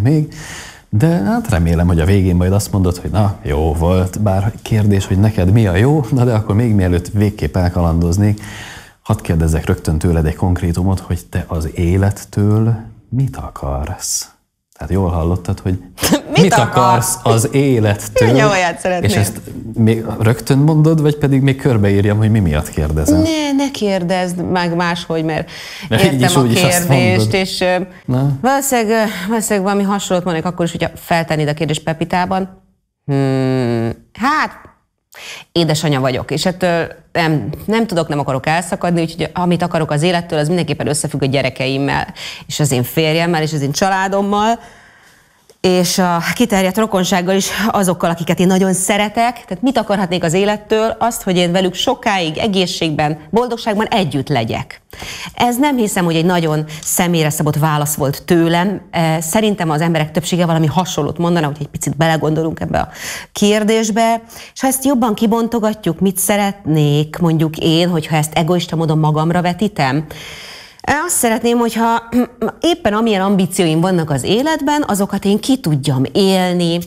még, de hát remélem, hogy a végén majd azt mondod, hogy na, jó volt, bár kérdés, hogy neked mi a jó, na de akkor még mielőtt végképp elkalandoznék, hadd kérdezzek rögtön tőled egy konkrétumot, hogy te az élettől mit akarsz? Hát jól hallottad, hogy mit, mit akarsz az élettől? Mondja, szeretném. És ezt még rögtön mondod, vagy pedig még körbeírjam, hogy mi miatt kérdezem? Ne, ne kérdezd meg máshogy, mert ne, értem is, a kérdést, és Na? valószínűleg, valószínűleg valami hasonlót mondanék akkor is, hogyha feltennéd a kérdést Pepitában. Hmm, hát édesanya vagyok, és ettől nem, nem tudok, nem akarok elszakadni, úgyhogy amit akarok az élettől, az mindenképpen összefügg a gyerekeimmel, és az én férjemmel, és az én családommal, és a kiterjedt rokonsággal is azokkal, akiket én nagyon szeretek. Tehát mit akarhatnék az élettől? Azt, hogy én velük sokáig, egészségben, boldogságban együtt legyek. Ez nem hiszem, hogy egy nagyon személyre szabott válasz volt tőlem. Eh, szerintem az emberek többsége valami hasonlót mondana, hogy egy picit belegondolunk ebbe a kérdésbe. És ha ezt jobban kibontogatjuk, mit szeretnék mondjuk én, hogyha ezt egoista módon magamra vetítem, azt szeretném, hogyha éppen amilyen ambícióim vannak az életben, azokat én ki tudjam élni,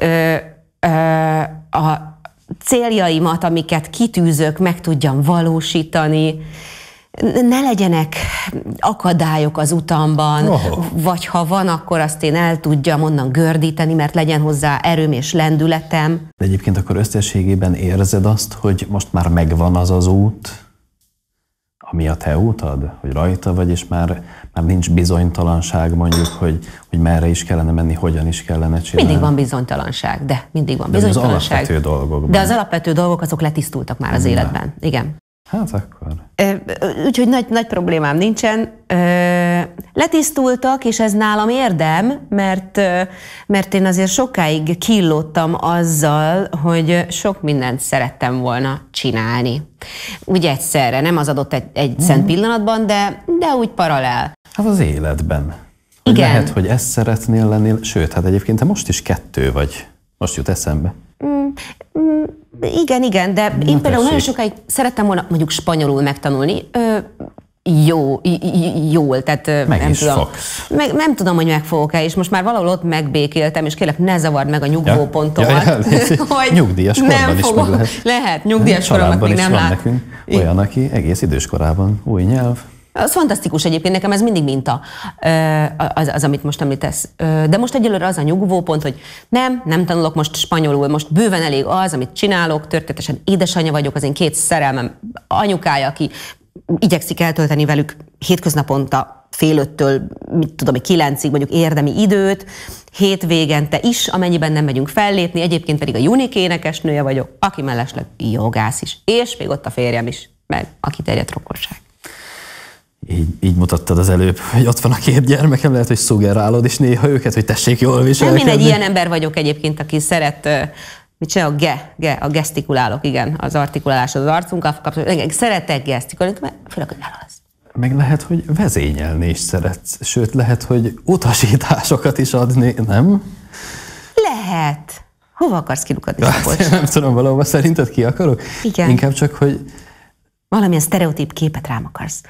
ö, ö, a céljaimat, amiket kitűzök, meg tudjam valósítani, ne legyenek akadályok az utamban, oh. vagy ha van, akkor azt én el tudjam onnan gördíteni, mert legyen hozzá erőm és lendületem. De egyébként akkor összességében érzed azt, hogy most már megvan az az út, ami a te útad, hogy rajta vagy, és már, már nincs bizonytalanság mondjuk, hogy, hogy merre is kellene menni, hogyan is kellene csinálni. Mindig van bizonytalanság, de mindig van bizonytalanság. De az alapvető dolgok. De az alapvető dolgok azok letisztultak már az de. életben. Igen. Hát akkor. Úgyhogy nagy, nagy problémám nincsen. Letisztultak, és ez nálam érdem, mert, mert én azért sokáig killottam azzal, hogy sok mindent szerettem volna csinálni. Úgy egyszerre, nem az adott egy, egy mhm. szent pillanatban, de, de úgy paralel. Hát az életben. Hogy Igen. Lehet, hogy ezt szeretnél lenni, sőt, hát egyébként te most is kettő vagy. Most jut eszembe. Mm, mm, igen, igen, de Na, én például nagyon sokáig szerettem volna mondjuk spanyolul megtanulni. Ö, jó, jól, tehát meg nem is tudom. Meg, nem tudom, hogy meg fogok-e, és most már valahol ott megbékéltem, és kérlek, ne zavard meg a nyugvó Ja. Ja, ja, hogy nyugdíjas korban is fogok. meg lehet. Lehet, nyugdíjas koromat még nem lát. nekünk olyan, aki egész időskorában korában új nyelv, az fantasztikus egyébként, nekem ez mindig minta, az, az amit most említesz. De most egyelőre az a nyugvó pont, hogy nem, nem tanulok most spanyolul, most bőven elég az, amit csinálok, történetesen édesanyja vagyok, az én két szerelmem anyukája, aki igyekszik eltölteni velük hétköznaponta fél öttől, mit tudom, kilencig mondjuk érdemi időt, hétvégente is, amennyiben nem megyünk fellépni, egyébként pedig a Junik énekesnője vagyok, aki mellesleg jogász is, és még ott a férjem is, meg aki terjedt rokonság így, így mutattad az előbb, hogy ott van a két gyermekem, lehet, hogy szugerálod is néha őket, hogy tessék jól viselkedni. Nem, én egy ilyen ember vagyok egyébként, aki szeret mit csinál a ge, ge, a gesztikulálok, igen, az artikulálás az arcunkkal kapcsolatban. Szeretek gesztikulálni, mert főleg, hogy elalsz. Meg lehet, hogy vezényelni is szeretsz, sőt, lehet, hogy utasításokat is adni, nem? Lehet. Hova akarsz kilukadni? Hát, nem tudom, valahova szerinted ki akarok? Igen. Inkább csak, hogy... Valamilyen sztereotíp képet rám akarsz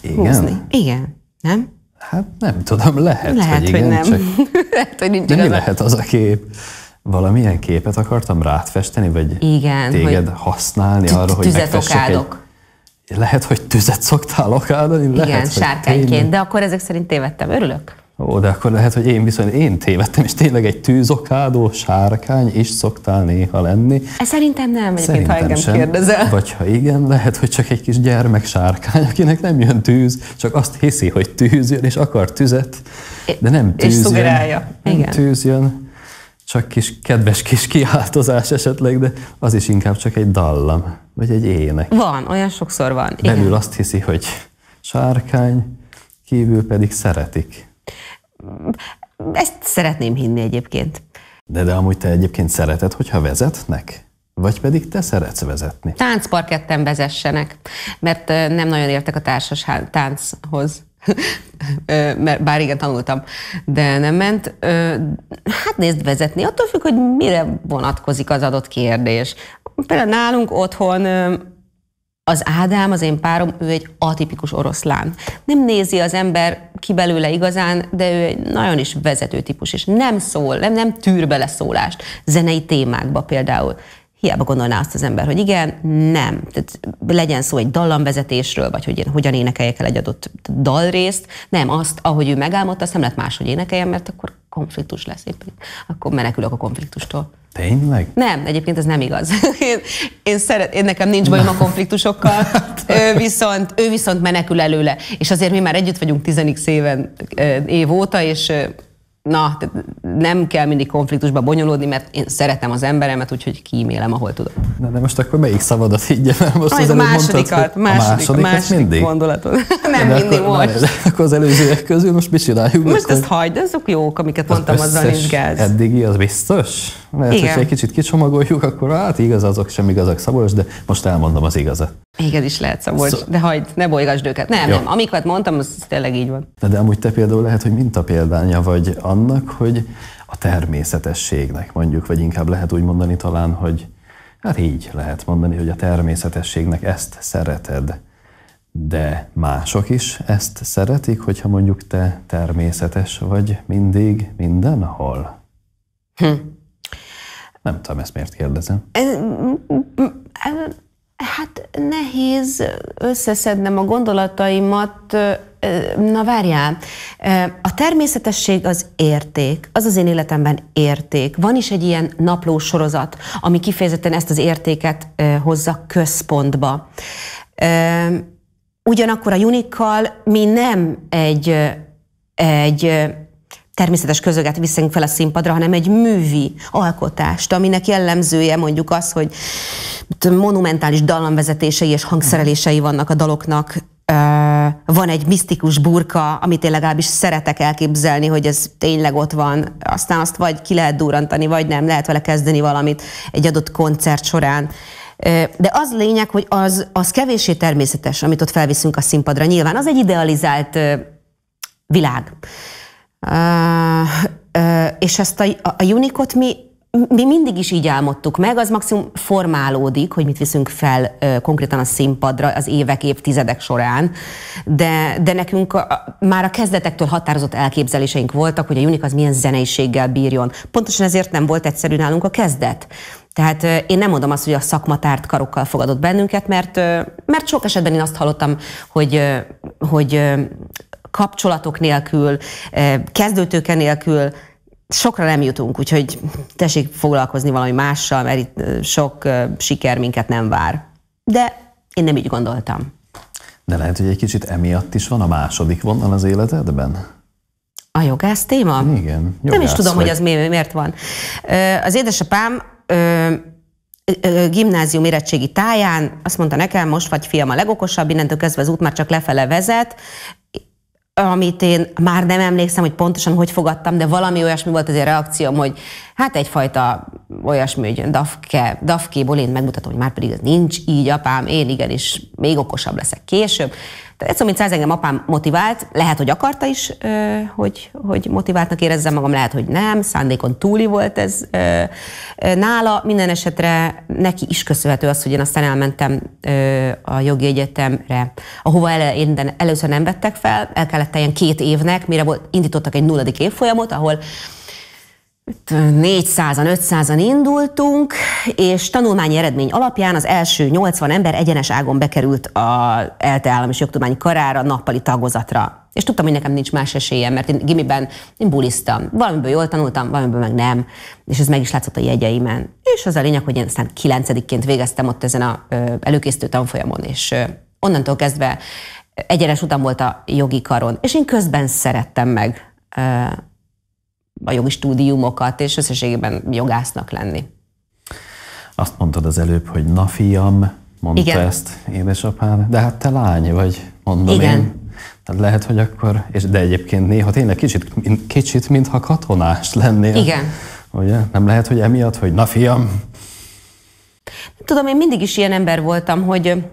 igen? húzni. Igen, nem? Hát nem tudom, lehet, lehet hogy, hogy igen, hogy nem. Csak... lehet, hogy nincs De mi lehet az a kép? Valamilyen képet akartam rád festeni, vagy igen, téged hogy használni arra, hogy megfessek egy... Lehet, hogy tüzet szoktál okádani? Igen, sárkányként, de akkor ezek szerint tévedtem. Örülök. Ó, de akkor lehet, hogy én viszont én tévedtem, és tényleg egy tűzokádó sárkány is szoktál néha lenni. Ez szerintem nem, egyébként, ha engem sem. kérdezel. Vagy ha igen, lehet, hogy csak egy kis gyermek sárkány, akinek nem jön tűz, csak azt hiszi, hogy tűz jön, és akar tüzet, de nem tűz És jön, És Nem igen. tűz jön, csak kis kedves kis kiáltozás esetleg, de az is inkább csak egy dallam, vagy egy ének. Van, olyan sokszor van. Belül igen. azt hiszi, hogy sárkány, kívül pedig szeretik. Ezt szeretném hinni egyébként. De, de amúgy te egyébként szereted, hogyha vezetnek? Vagy pedig te szeretsz vezetni? Táncparketten vezessenek, mert nem nagyon értek a társas tánchoz. mert bár igen, tanultam, de nem ment. Hát nézd, vezetni attól függ, hogy mire vonatkozik az adott kérdés. Például nálunk otthon az Ádám, az én párom, ő egy atipikus oroszlán. Nem nézi az ember ki belőle igazán, de ő egy nagyon is vezető típus, és nem szól, nem, nem tűr bele szólást zenei témákba például. Hiába gondolná azt az ember, hogy igen, nem. Tehát legyen szó egy dallamvezetésről, vagy hogy én hogyan énekeljek el egy adott dalrészt. Nem, azt, ahogy ő megálmodta, azt nem lehet máshogy énekeljen, mert akkor konfliktus lesz éppen, akkor menekülök a konfliktustól. Tényleg? Nem, egyébként ez nem igaz. Én, én, szeret, én nekem nincs bajom a konfliktusokkal, hát. ő viszont, ő viszont menekül előle. És azért mi már együtt vagyunk 10 éven év óta, és na, nem kell mindig konfliktusba bonyolódni, mert én szeretem az emberemet, úgyhogy kímélem, ahol tudom. Na, de most akkor melyik szavadat így? el? Most az a másodikat, mondtad, második, a második, második mindig? gondolatot. nem de mindig akkor, most. Na, akkor az előzőek közül most mit csináljuk? Most ezt hagyd, azok jók, amiket az mondtam, azzal nincs gáz. Eddigi, az biztos? Mert Igen. hogyha egy kicsit kicsomagoljuk, akkor hát igaz azok, sem igazak Szabolcs, de most elmondom az igazat. Igen is lehet Szabolcs, Szó... de hagyd, ne bolygasd őket. Nem, Jó. nem, amiket mondtam, az tényleg így van. De, de amúgy te például lehet, hogy mint a példánya vagy annak, hogy a természetességnek mondjuk, vagy inkább lehet úgy mondani talán, hogy hát így lehet mondani, hogy a természetességnek ezt szereted de mások is ezt szeretik, hogyha mondjuk te természetes vagy mindig, mindenhol? Hm. Nem tudom, ezt miért kérdezem. Hát nehéz összeszednem a gondolataimat. Na várjál, a természetesség az érték, az az én életemben érték. Van is egy ilyen napló sorozat, ami kifejezetten ezt az értéket hozza központba. Ugyanakkor a Unikkal mi nem egy, egy természetes közöget viszünk fel a színpadra, hanem egy művi alkotást, aminek jellemzője mondjuk az, hogy monumentális dallamvezetései és hangszerelései vannak a daloknak, van egy misztikus burka, amit én legalábbis szeretek elképzelni, hogy ez tényleg ott van. Aztán azt vagy ki lehet durantani, vagy nem, lehet vele kezdeni valamit egy adott koncert során. De az lényeg, hogy az, az kevésé természetes, amit ott felviszünk a színpadra. Nyilván az egy idealizált világ és ezt a, a Unicot mi mi mindig is így álmodtuk meg, az maximum formálódik, hogy mit viszünk fel ö, konkrétan a színpadra az évek, évtizedek során, de, de nekünk a, a, már a kezdetektől határozott elképzeléseink voltak, hogy a Unik az milyen zeneiséggel bírjon. Pontosan ezért nem volt egyszerű nálunk a kezdet. Tehát én nem mondom azt, hogy a szakmatárt karokkal fogadott bennünket, mert, mert sok esetben én azt hallottam, hogy, hogy kapcsolatok nélkül, eh, kezdőtőke nélkül sokra nem jutunk, úgyhogy tessék foglalkozni valami mással, mert itt eh, sok eh, siker minket nem vár. De én nem így gondoltam. De lehet, hogy egy kicsit emiatt is van a második vonal az életedben? A jogász téma? Igen. Jogász nem is tudom, vagy... hogy az mi, miért van. Az édesapám gimnázium érettségi táján azt mondta nekem, most vagy fiam a legokosabb, innentől kezdve az út már csak lefele vezet, amit én már nem emlékszem, hogy pontosan hogy fogadtam, de valami olyasmi volt az a reakcióm, hogy hát egyfajta olyasmi, hogy dafke, dafkéból én megmutatom, hogy már pedig ez nincs így, apám, én igenis még okosabb leszek később. Egyszerűen, mint száz engem apám motivált, lehet, hogy akarta is, hogy, hogy motiváltnak érezzem magam, lehet, hogy nem, szándékon túli volt ez nála. Minden esetre neki is köszönhető az, hogy én aztán elmentem a jogi egyetemre, ahova el, először nem vettek fel, el kellett teljen két évnek, mire volt, indítottak egy nulladik évfolyamot, ahol 400-an, 500-an indultunk, és tanulmányi eredmény alapján az első 80 ember egyenes ágon bekerült a ELTE állam és jogtudományi karára, nappali tagozatra. És tudtam, hogy nekem nincs más esélyem, mert én gimiben én buliztam. Valamiből jól tanultam, valamiből meg nem. És ez meg is látszott a jegyeimen. És az a lényeg, hogy én aztán kilencedikként végeztem ott ezen a előkészítő tanfolyamon, és onnantól kezdve egyenes utam volt a jogi karon. És én közben szerettem meg a jogi stúdiumokat, és összességében jogásznak lenni. Azt mondtad az előbb, hogy na fiam, mondta Igen. ezt édesapád, de hát te lány vagy, mondom Igen. én. Tehát lehet, hogy akkor, és de egyébként néha tényleg kicsit, kicsit mintha katonás lennél. Igen. Ugye? Nem lehet, hogy emiatt, hogy na fiam. Tudom, én mindig is ilyen ember voltam, hogy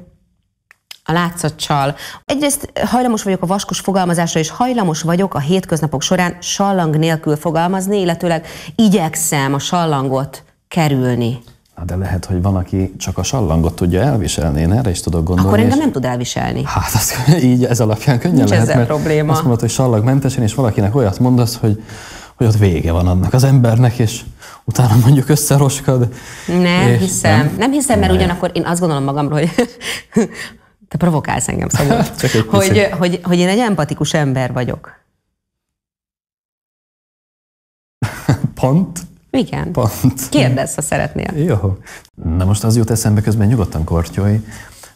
a látszatcsal. Egyrészt hajlamos vagyok a vaskos fogalmazásra, és hajlamos vagyok a hétköznapok során sallang nélkül fogalmazni, illetőleg igyekszem a sallangot kerülni. Na de lehet, hogy van, aki csak a sallangot tudja elviselni, én erre is tudok gondolni. Akkor engem és... nem tud elviselni. Hát az, így ez alapján könnyen Nincs lehet, mert probléma. azt mondod, hogy sallagmentesen, és valakinek olyat mondasz, hogy, hogy ott vége van annak az embernek, és utána mondjuk összeroskad. Nem hiszem. Nem, nem hiszem, mert ne. ugyanakkor én azt gondolom magamról, hogy te provokálsz engem, Szabó, hogy, hogy, hogy én egy empatikus ember vagyok. Pont? Igen. Pont. Kérdezz, ha szeretnél. Jó. Na most az jut eszembe közben nyugodtan kortyolj,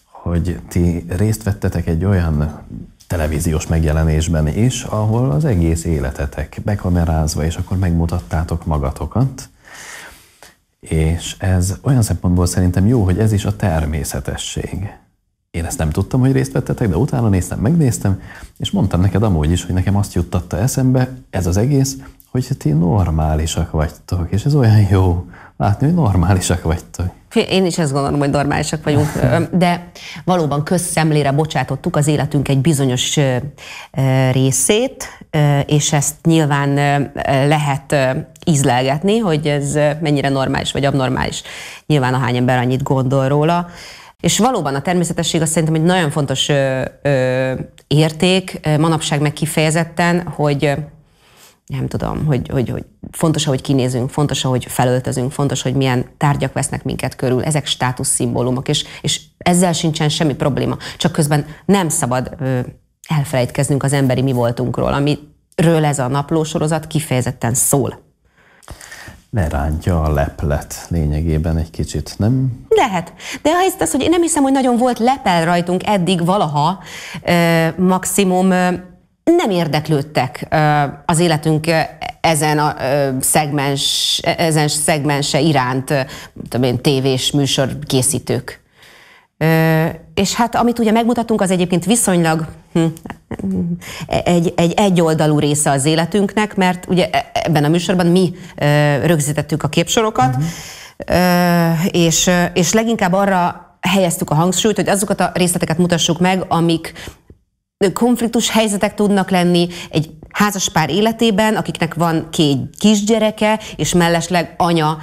hogy ti részt vettetek egy olyan televíziós megjelenésben is, ahol az egész életetek bekamerázva, és akkor megmutattátok magatokat. És ez olyan szempontból szerintem jó, hogy ez is a természetesség én ezt nem tudtam, hogy részt vettetek, de utána néztem, megnéztem, és mondtam neked amúgy is, hogy nekem azt juttatta eszembe ez az egész, hogy ti normálisak vagytok, és ez olyan jó látni, hogy normálisak vagytok. Én is ezt gondolom, hogy normálisak vagyunk, de valóban közszemlére bocsátottuk az életünk egy bizonyos részét, és ezt nyilván lehet ízlelgetni, hogy ez mennyire normális vagy abnormális. Nyilván a hány ember annyit gondol róla. És valóban a természetesség azt szerintem egy nagyon fontos ö, ö, érték, manapság meg kifejezetten, hogy nem tudom, hogy, hogy, hogy fontos, ahogy kinézünk, fontos, ahogy felöltözünk, fontos, hogy milyen tárgyak vesznek minket körül, ezek státuszszimbólumok, és, és ezzel sincsen semmi probléma. Csak közben nem szabad ö, elfelejtkeznünk az emberi mi voltunkról, amiről ez a naplósorozat kifejezetten szól lerántja a leplet lényegében egy kicsit, nem? Lehet. De a ez az, hogy én nem hiszem, hogy nagyon volt lepel rajtunk eddig valaha, ö, maximum ö, nem érdeklődtek ö, az életünk ezen a ö, szegmens, ezen szegmense iránt, ö, tudom én, tévés műsor készítők. Ö, és hát amit ugye megmutatunk, az egyébként viszonylag hm, egy, egy egyoldalú része az életünknek, mert ugye e, ebben a műsorban mi rögzítettük a képsorokat, uh-huh. és, és leginkább arra helyeztük a hangsúlyt, hogy azokat a részleteket mutassuk meg, amik konfliktus helyzetek tudnak lenni egy házas pár életében, akiknek van két kisgyereke, és mellesleg anya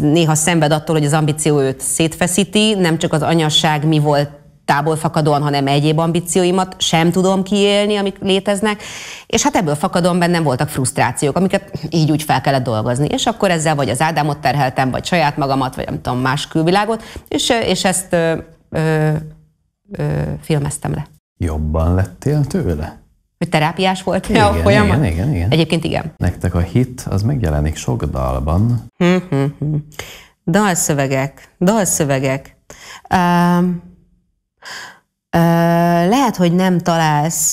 néha szenved attól, hogy az ambíció őt szétfeszíti, nem csak az anyasság mi volt tából fakadóan, hanem egyéb ambícióimat sem tudom kiélni, amik léteznek, és hát ebből fakadóan bennem voltak frusztrációk, amiket így úgy fel kellett dolgozni, és akkor ezzel vagy az Ádámot terheltem, vagy saját magamat, vagy nem tudom, más külvilágot, és, és ezt ö, ö, ö, filmeztem le. Jobban lettél tőle? Hogy terápiás volt igen, a folyamat? Igen, igen, igen. Egyébként igen. Nektek a hit az megjelenik sok dalban. Hm, hm, hm. dalszövegek, dalszövegek. Uh, uh, lehet, hogy nem találsz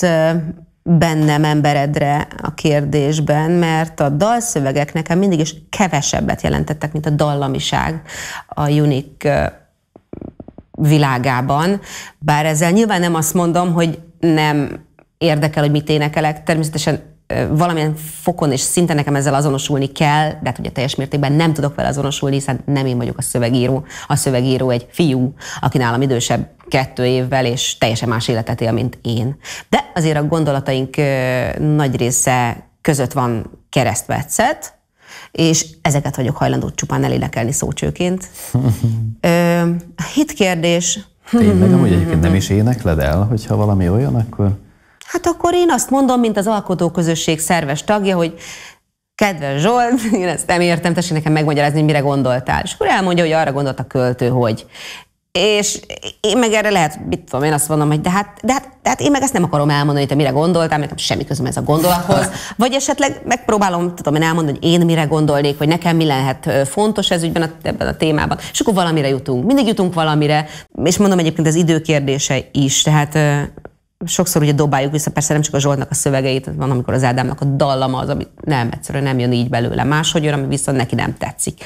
bennem emberedre a kérdésben, mert a dalszövegek nekem mindig is kevesebbet jelentettek, mint a dallamiság a unik világában. Bár ezzel nyilván nem azt mondom, hogy nem érdekel, hogy mit énekelek. Természetesen valamilyen fokon és szinten nekem ezzel azonosulni kell, de hát ugye teljes mértékben nem tudok vele azonosulni, hiszen nem én vagyok a szövegíró. A szövegíró egy fiú, aki nálam idősebb kettő évvel, és teljesen más életet él, mint én. De azért a gondolataink nagy része között van keresztvetszet, és ezeket vagyok hajlandó csupán elénekelni szócsőként. Hitkérdés. én meg Tényleg, amúgy egyébként nem is énekled el, hogyha valami olyan, akkor... Hát akkor én azt mondom, mint az alkotóközösség szerves tagja, hogy kedves Zsolt, én ezt nem értem, tessék nekem megmagyarázni, hogy mire gondoltál. És akkor elmondja, hogy arra gondolt a költő, hogy. És én meg erre lehet, mit tudom, én azt mondom, hogy de hát, de hát, de hát én meg ezt nem akarom elmondani, hogy te mire gondoltál, mert semmi közöm ez a gondolathoz. Vagy esetleg megpróbálom, tudom én elmondani, hogy én mire gondolnék, hogy nekem mi lehet fontos ez ügyben, a, ebben a témában. És akkor valamire jutunk. Mindig jutunk valamire. És mondom egyébként az idő kérdése is. Tehát sokszor ugye dobáljuk vissza, persze nem csak a Zsoltnak a szövegeit, van, amikor az Ádámnak a dallama az, ami nem, egyszerűen nem jön így belőle. Máshogy jön, ami viszont neki nem tetszik.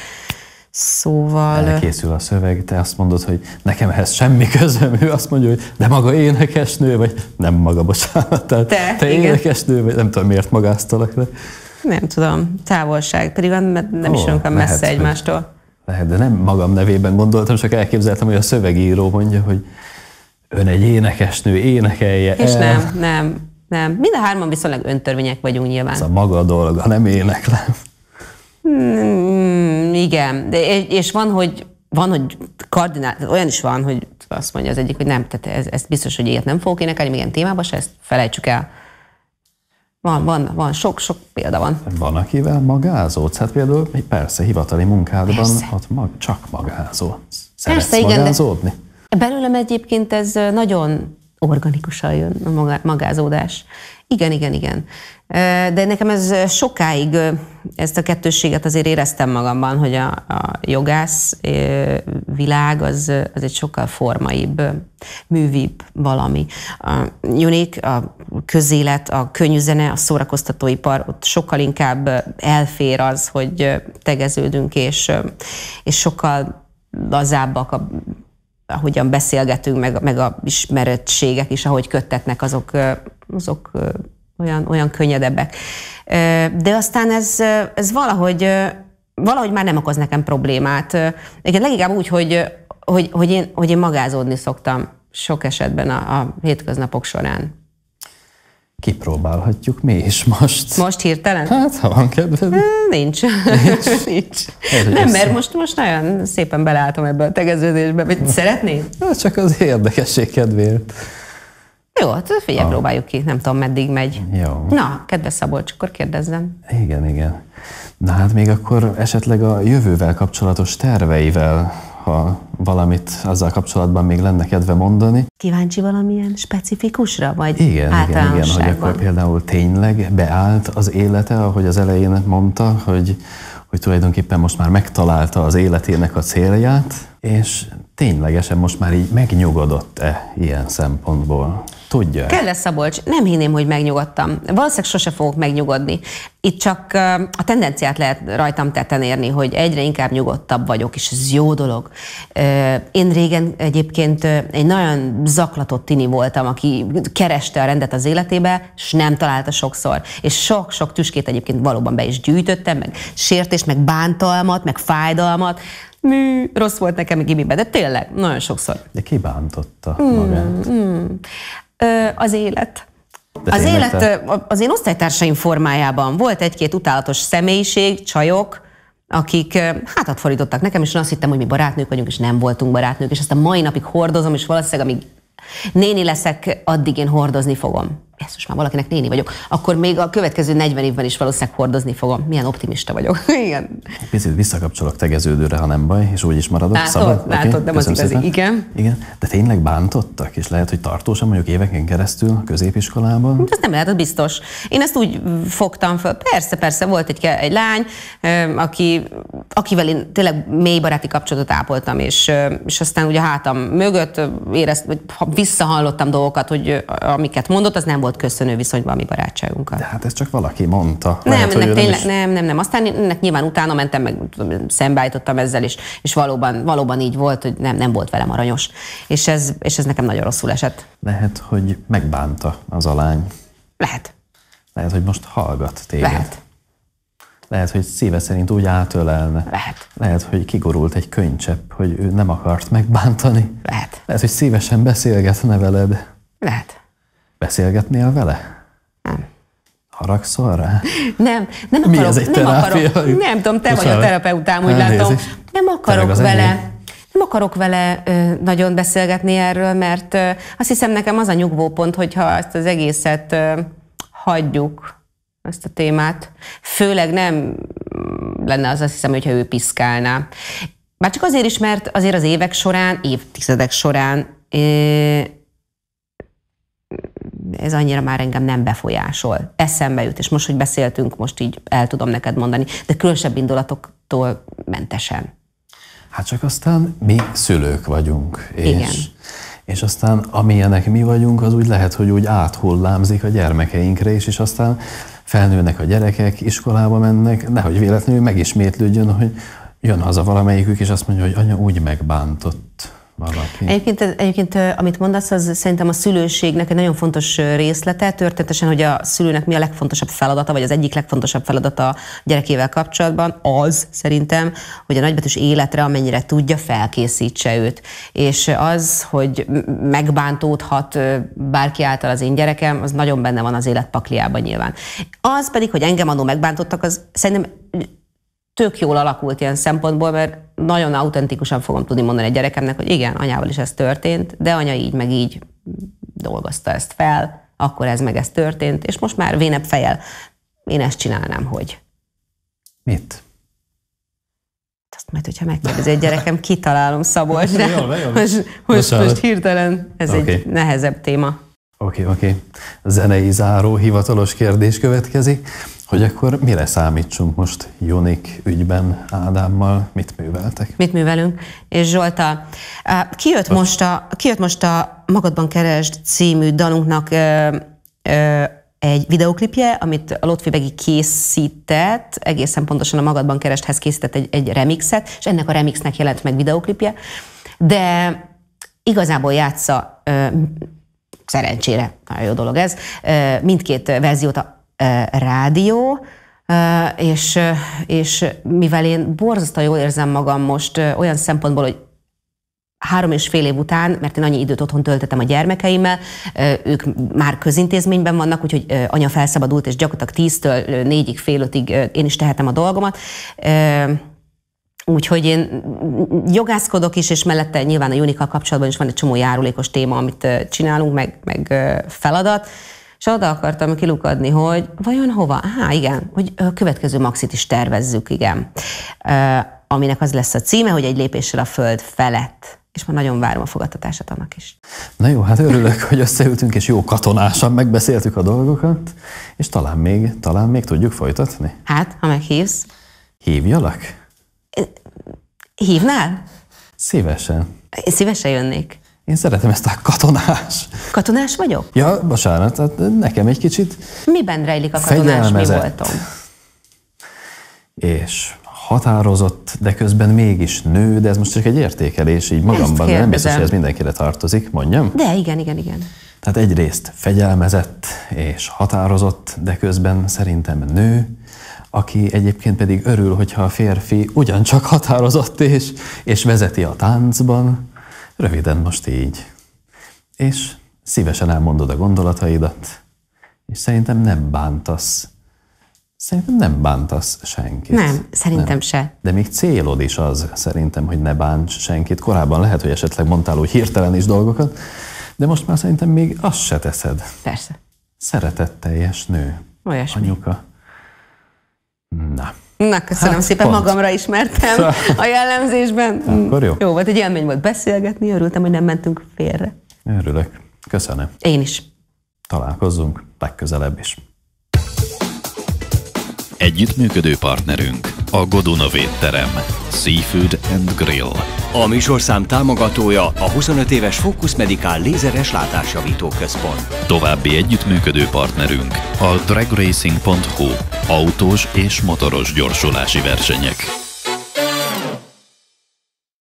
Szóval... Elkészül a szöveg, te azt mondod, hogy nekem ehhez semmi közöm, ő azt mondja, hogy de maga énekesnő, vagy nem maga, bocsánat, te, te, te énekesnő, vagy nem tudom, miért magáztalak le. Nem tudom, távolság, pedig mert nem Ó, is olyan messze lehet, egymástól. Lehet, de nem magam nevében gondoltam, csak elképzeltem, hogy a szövegíró mondja, hogy ön egy énekesnő, énekelje És el. Eh, nem, nem, nem. Mind a hárman viszonylag öntörvények vagyunk nyilván. Ez a maga dolga, nem éneklem. Mm, igen, De, és van, hogy van, hogy kardinál, olyan is van, hogy azt mondja az egyik, hogy nem, tehát ez, ez biztos, hogy ilyet nem fogok énekelni, még ilyen témában se, ezt felejtsük el. Van, van, van, sok-sok példa van. Van, akivel magázódsz? Hát például persze, hivatali munkádban persze. Ott mag, csak magázol. Szeretsz persze, igen, magázódni? De Belőlem egyébként ez nagyon organikusan jön a magázódás. Igen, igen, igen. De nekem ez sokáig, ezt a kettősséget azért éreztem magamban, hogy a, a jogász világ az, az egy sokkal formaibb, művibb valami. A unique, a közélet, a könyvzene, a szórakoztatóipar, ott sokkal inkább elfér az, hogy tegeződünk, és, és sokkal lazábbak a ahogyan beszélgetünk, meg, meg a ismerettségek is, ahogy köttetnek, azok, azok olyan, olyan könnyedebbek. De aztán ez, ez valahogy, valahogy már nem okoz nekem problémát. Igen, leginkább úgy, hogy, hogy, hogy, én, hogy én magázódni szoktam sok esetben a, a hétköznapok során. Kipróbálhatjuk mi is most. Most hirtelen? Hát, ha van kedved. Nincs. Nincs? Nincs. Nem, mert most, most nagyon szépen beleálltam ebbe a tegeződésbe. Vagy szeretnéd? Hát csak az érdekesség kedvéért. Jó, hát figyelj, ah. próbáljuk ki. Nem tudom, meddig megy. Jó. Na, kedves Szabolcs, akkor kérdezzem. Igen, igen. Na hát még akkor esetleg a jövővel kapcsolatos terveivel ha valamit azzal kapcsolatban még lenne kedve mondani. Kíváncsi valamilyen specifikusra, vagy igen, igen, igen, hogy akkor például tényleg beállt az élete, ahogy az elején mondta, hogy, hogy tulajdonképpen most már megtalálta az életének a célját, és ténylegesen most már így megnyugodott-e ilyen szempontból? Tudja? Kell -e, Szabolcs, nem hinném, hogy megnyugodtam. Valószínűleg sose fogok megnyugodni. Itt csak a tendenciát lehet rajtam tetten érni, hogy egyre inkább nyugodtabb vagyok, és ez jó dolog. Én régen egyébként egy nagyon zaklatott tini voltam, aki kereste a rendet az életébe, és nem találta sokszor. És sok-sok tüskét egyébként valóban be is gyűjtöttem, meg sértést, meg bántalmat, meg fájdalmat mű, rossz volt nekem gimiben, de tényleg, nagyon sokszor. De kibántotta mm, magát. Mm. Ö, az élet. De az élet te... az én osztálytársaim formájában volt egy-két utálatos személyiség, csajok, akik hátat fordítottak nekem, és én azt hittem, hogy mi barátnők vagyunk, és nem voltunk barátnők, és ezt a mai napig hordozom, és valószínűleg amíg néni leszek, addig én hordozni fogom ezt most már valakinek néni vagyok, akkor még a következő 40 évben is valószínűleg hordozni fogom. Milyen optimista vagyok. igen. Picit visszakapcsolok tegeződőre, ha nem baj, és úgy is maradok. Látod, szabad? látod, okay, nem az igazi. Szépen. Igen. igen. De tényleg bántottak, és lehet, hogy tartósan mondjuk éveken keresztül a középiskolában? Ez hát nem lehet, az biztos. Én ezt úgy fogtam fel, Persze, persze, volt egy, egy lány, aki, akivel én tényleg mély baráti kapcsolatot ápoltam, és, és aztán ugye hátam mögött érezt, visszahallottam dolgokat, hogy amiket mondott, az nem volt köszönő viszonyban a mi barátságunkkal. De hát ez csak valaki mondta. Nem, Lehet, ennek tényleg, nem, nem, nem, nem. Aztán ennek nyilván utána mentem, meg szembeállítottam ezzel, és, és valóban, valóban így volt, hogy nem, nem volt velem aranyos. És ez, és ez nekem nagyon rosszul esett. Lehet, hogy megbánta az a lány. Lehet. Lehet, hogy most hallgat téged. Lehet. Lehet, hogy szíve szerint úgy átölelne. Lehet. Lehet, hogy kigorult egy könycsepp, hogy ő nem akart megbántani. Lehet. Lehet, hogy szívesen beszélgetne veled. Lehet. Beszélgetnél vele? Nem. Haragszol rá? Nem, nem Mi akarok. ez egy nem, akarok, nem tudom, te Bocsánat. vagy a terapeutám, úgy Elnézést. látom. Nem akarok vele nem akarok vele nagyon beszélgetni erről, mert azt hiszem nekem az a nyugvópont, hogyha ezt az egészet hagyjuk, ezt a témát. Főleg nem lenne az azt hiszem, hogyha ő piszkálná. Bár csak azért is, mert azért az évek során, évtizedek során ez annyira már engem nem befolyásol. Eszembe jut, és most, hogy beszéltünk, most így el tudom neked mondani, de különösebb indulatoktól mentesen. Hát csak aztán mi szülők vagyunk. És, Igen. És aztán amilyenek mi vagyunk, az úgy lehet, hogy úgy áthullámzik a gyermekeinkre is, és aztán felnőnek a gyerekek, iskolába mennek, nehogy véletlenül megismétlődjön, hogy jön haza valamelyikük, és azt mondja, hogy anya úgy megbántott alapján. Egyébként, egyébként, amit mondasz, az szerintem a szülőségnek egy nagyon fontos részlete, történetesen, hogy a szülőnek mi a legfontosabb feladata, vagy az egyik legfontosabb feladata gyerekével kapcsolatban, az szerintem, hogy a nagybetűs életre amennyire tudja, felkészítse őt. És az, hogy megbántódhat bárki által az én gyerekem, az nagyon benne van az életpakliában nyilván. Az pedig, hogy engem annó megbántottak, az szerintem tök jól alakult ilyen szempontból, mert nagyon autentikusan fogom tudni mondani a gyerekemnek, hogy igen, anyával is ez történt, de anya így meg így dolgozta ezt fel, akkor ez meg ez történt, és most már vénebb fejel, én ezt csinálnám, hogy. Mit? Hát azt majd, hogyha megkérdezi egy gyerekem, kitalálom Szabolcs, de most, most, most hirtelen ez okay. egy nehezebb téma. Oké, okay, oké. Okay. A zenei záró hivatalos kérdés következik, hogy akkor mire számítsunk most Jonik ügyben Ádámmal, mit műveltek? Mit művelünk? És Zsolta, kijött most a, kijött most a Magadban Keresd című dalunknak ö, ö, egy videoklipje, amit a Lotfi Begi készített, egészen pontosan a Magadban Keresthez készített egy, egy remixet, és ennek a remixnek jelent meg videoklipje, de igazából játsza Szerencsére, nagyon jó dolog ez. Mindkét verziót a rádió, és, és mivel én borzasztóan jól érzem magam most olyan szempontból, hogy három és fél év után, mert én annyi időt otthon töltöttem a gyermekeimmel, ők már közintézményben vannak, úgyhogy anya felszabadult, és gyakorlatilag tíztől négyig, fél ötig én is tehetem a dolgomat Úgyhogy én jogászkodok is, és mellette nyilván a Unika kapcsolatban is van egy csomó járulékos téma, amit csinálunk, meg, meg feladat. És oda akartam kilukadni, hogy vajon hova? Há, igen, hogy a következő maxit is tervezzük, igen. Aminek az lesz a címe, hogy egy lépéssel a föld felett és már nagyon várom a fogadtatását annak is. Na jó, hát örülök, hogy összeültünk, és jó katonásan megbeszéltük a dolgokat, és talán még, talán még tudjuk folytatni. Hát, ha meghívsz. Hívjalak? Hívnál? Szívesen. Én szívesen jönnék. Én szeretem ezt a katonás. Katonás vagyok? Ja, bocsánat, hát nekem egy kicsit... Miben rejlik a katonás mi voltam? És határozott, de közben mégis nő, de ez most csak egy értékelés, így magamban nem biztos, hogy ez mindenkire tartozik, mondjam? De igen, igen, igen. Tehát egyrészt fegyelmezett és határozott, de közben szerintem nő, aki egyébként pedig örül, hogyha a férfi ugyancsak határozott és, és vezeti a táncban. Röviden most így. És szívesen elmondod a gondolataidat, és szerintem nem bántasz. Szerintem nem bántasz senkit. Nem, szerintem nem. se. De még célod is az, szerintem, hogy ne bánts senkit. Korábban lehet, hogy esetleg mondtál úgy hirtelen is dolgokat, de most már szerintem még azt se teszed. Persze. Szeretetteljes nő. Olyasmi. Anyuka. Na. Na, köszönöm hát, szépen, pont. magamra ismertem szóval- a jellemzésben. Akkor jó. Hm, jó volt, egy élmény volt beszélgetni, örültem, hogy nem mentünk félre. Örülök. Köszönöm. Én is. Találkozzunk legközelebb is. Együttműködő partnerünk a Godona védterem. Seafood and Grill. A műsorszám támogatója a 25 éves Focus Medical lézeres látásjavító központ. További együttműködő partnerünk a dragracing.hu autós és motoros gyorsulási versenyek.